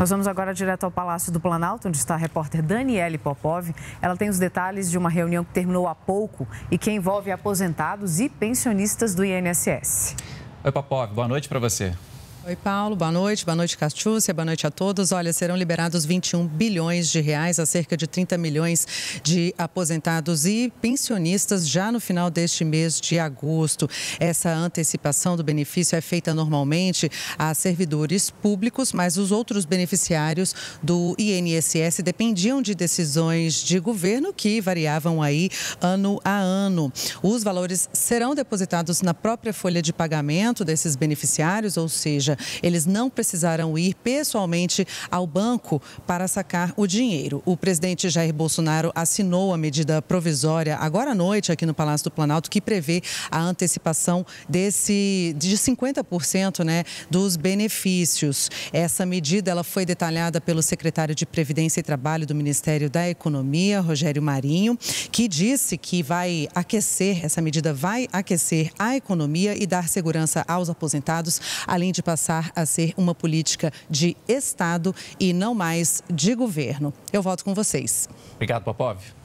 Nós vamos agora direto ao Palácio do Planalto, onde está a repórter Daniele Popov. Ela tem os detalhes de uma reunião que terminou há pouco e que envolve aposentados e pensionistas do INSS. Oi, Popov, boa noite para você. Oi, Paulo. Boa noite. Boa noite, Castúcia. Boa noite a todos. Olha, serão liberados 21 bilhões de reais a cerca de 30 milhões de aposentados e pensionistas já no final deste mês de agosto. Essa antecipação do benefício é feita normalmente a servidores públicos, mas os outros beneficiários do INSS dependiam de decisões de governo que variavam aí ano a ano. Os valores serão depositados na própria folha de pagamento desses beneficiários, ou seja, seja, eles não precisaram ir pessoalmente ao banco para sacar o dinheiro. O presidente Jair Bolsonaro assinou a medida provisória agora à noite aqui no Palácio do Planalto que prevê a antecipação desse de 50% né, dos benefícios. Essa medida ela foi detalhada pelo secretário de Previdência e Trabalho do Ministério da Economia, Rogério Marinho, que disse que vai aquecer, essa medida vai aquecer a economia e dar segurança aos aposentados, além de passar passar a ser uma política de Estado e não mais de governo. Eu volto com vocês. Obrigado, Popov.